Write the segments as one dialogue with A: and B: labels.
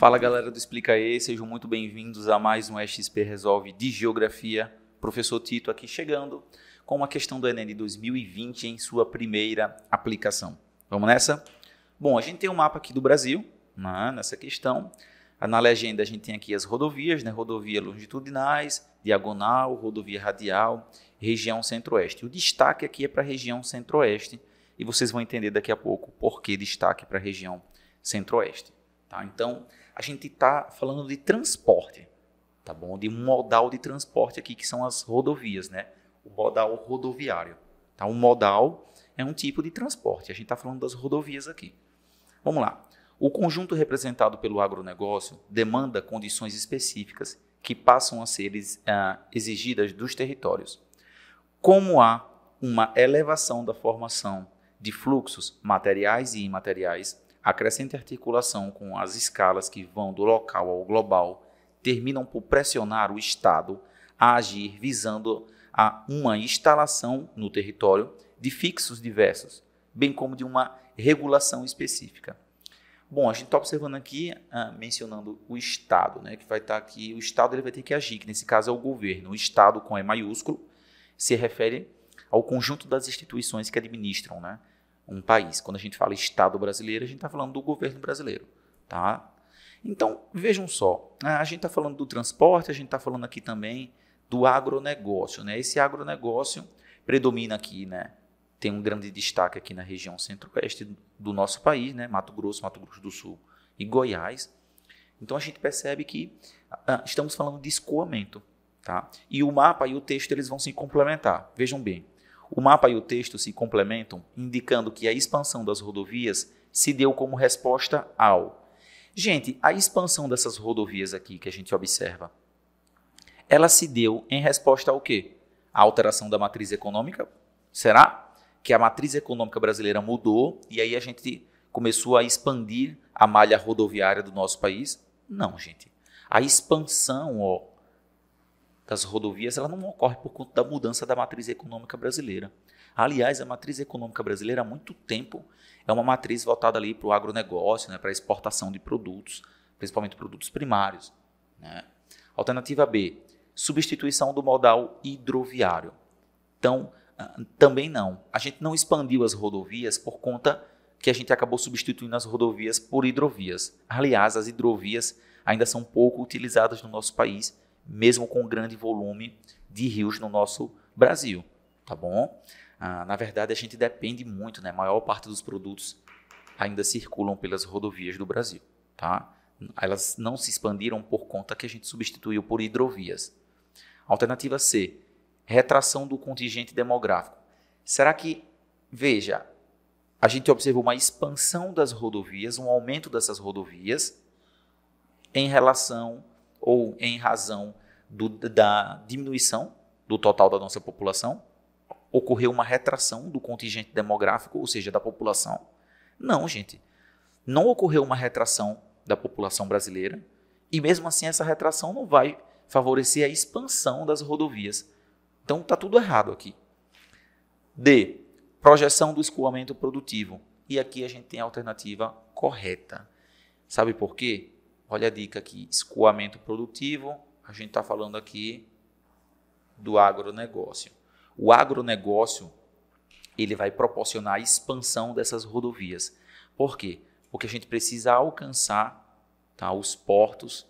A: Fala galera do Explica E, sejam muito bem-vindos a mais um XP Resolve de Geografia. Professor Tito aqui chegando com uma questão do Enem 2020 em sua primeira aplicação. Vamos nessa? Bom, a gente tem um mapa aqui do Brasil, né, nessa questão. Ah, na legenda a gente tem aqui as rodovias, né, rodovia longitudinais, diagonal, rodovia radial, região centro-oeste. O destaque aqui é para a região centro-oeste e vocês vão entender daqui a pouco por que destaque para a região centro-oeste. Tá? Então, a gente está falando de transporte, tá bom? De um modal de transporte aqui que são as rodovias, né? O modal rodoviário, tá? O modal é um tipo de transporte. A gente está falando das rodovias aqui. Vamos lá. O conjunto representado pelo agronegócio demanda condições específicas que passam a ser ah, exigidas dos territórios. Como há uma elevação da formação de fluxos materiais e imateriais, a crescente articulação com as escalas que vão do local ao global terminam por pressionar o Estado a agir visando a uma instalação no território de fixos diversos, bem como de uma regulação específica. Bom, a gente está observando aqui, ah, mencionando o Estado, né, que vai estar tá aqui, o Estado ele vai ter que agir, que nesse caso é o governo. O Estado, com E maiúsculo, se refere ao conjunto das instituições que administram, né, um país. Quando a gente fala Estado brasileiro, a gente está falando do governo brasileiro, tá? Então, vejam só, né, a gente está falando do transporte, a gente está falando aqui também do agronegócio, né? Esse agronegócio predomina aqui, né? Tem um grande destaque aqui na região centro-oeste do nosso país, né? Mato Grosso, Mato Grosso do Sul e Goiás. Então a gente percebe que ah, estamos falando de escoamento, tá? E o mapa e o texto eles vão se complementar. Vejam bem, o mapa e o texto se complementam, indicando que a expansão das rodovias se deu como resposta ao. Gente, a expansão dessas rodovias aqui que a gente observa, ela se deu em resposta ao quê? A alteração da matriz econômica? Será que a matriz econômica brasileira mudou e aí a gente começou a expandir a malha rodoviária do nosso país? Não, gente. A expansão ó, das rodovias, ela não ocorre por conta da mudança da matriz econômica brasileira. Aliás, a matriz econômica brasileira há muito tempo é uma matriz voltada ali para o agronegócio, né, para a exportação de produtos, principalmente produtos primários. Né? Alternativa B, substituição do modal hidroviário. Então, ah, também não. A gente não expandiu as rodovias por conta que a gente acabou substituindo as rodovias por hidrovias. Aliás, as hidrovias ainda são pouco utilizadas no nosso país mesmo com um grande volume de rios no nosso Brasil, tá bom? Ah, na verdade, a gente depende muito, né? A maior parte dos produtos ainda circulam pelas rodovias do Brasil, tá? Elas não se expandiram por conta que a gente substituiu por hidrovias. Alternativa C, retração do contingente demográfico. Será que, veja, a gente observou uma expansão das rodovias, um aumento dessas rodovias em relação ou em razão do, da diminuição do total da nossa população, ocorreu uma retração do contingente demográfico, ou seja, da população. Não, gente. Não ocorreu uma retração da população brasileira, e mesmo assim essa retração não vai favorecer a expansão das rodovias. Então está tudo errado aqui. D. Projeção do escoamento produtivo. E aqui a gente tem a alternativa correta. Sabe por quê? olha a dica aqui: escoamento produtivo. A gente está falando aqui do agronegócio. O agronegócio ele vai proporcionar a expansão dessas rodovias. Por quê? Porque a gente precisa alcançar tá, os portos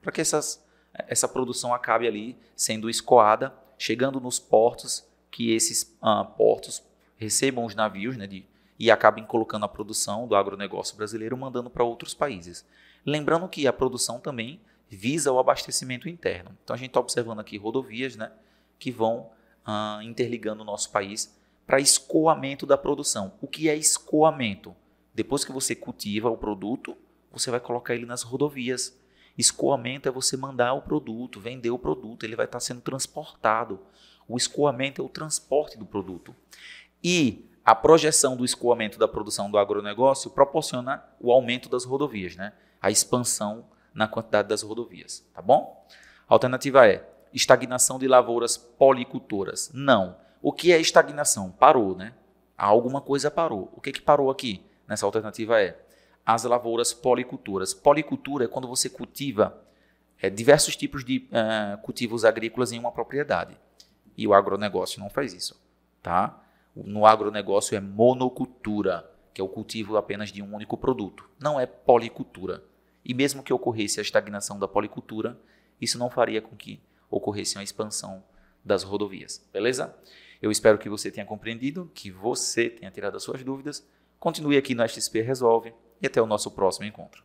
A: para que essas, essa produção acabe ali sendo escoada, chegando nos portos, que esses ah, portos recebam os navios né, de, e acabem colocando a produção do agronegócio brasileiro mandando para outros países. Lembrando que a produção também visa o abastecimento interno. Então a gente está observando aqui rodovias né, que vão ah, interligando o nosso país para escoamento da produção. O que é escoamento? Depois que você cultiva o produto, você vai colocar ele nas rodovias. Escoamento é você mandar o produto, vender o produto, ele vai estar tá sendo transportado. O escoamento é o transporte do produto. E a projeção do escoamento da produção do agronegócio proporciona o aumento das rodovias, né? a expansão na quantidade das rodovias, tá bom? A alternativa é estagnação de lavouras policultoras. Não. O que é estagnação? Parou, né? Alguma coisa parou. O que, é que parou aqui nessa alternativa é as lavouras policultoras. Policultura é quando você cultiva é, diversos tipos de uh, cultivos agrícolas em uma propriedade. E o agronegócio não faz isso, tá? no agronegócio é monocultura, que é o cultivo apenas de um único produto, não é policultura. E mesmo que ocorresse a estagnação da policultura, isso não faria com que ocorresse uma expansão das rodovias, beleza? Eu espero que você tenha compreendido, que você tenha tirado as suas dúvidas. Continue aqui no XP Resolve e até o nosso próximo encontro.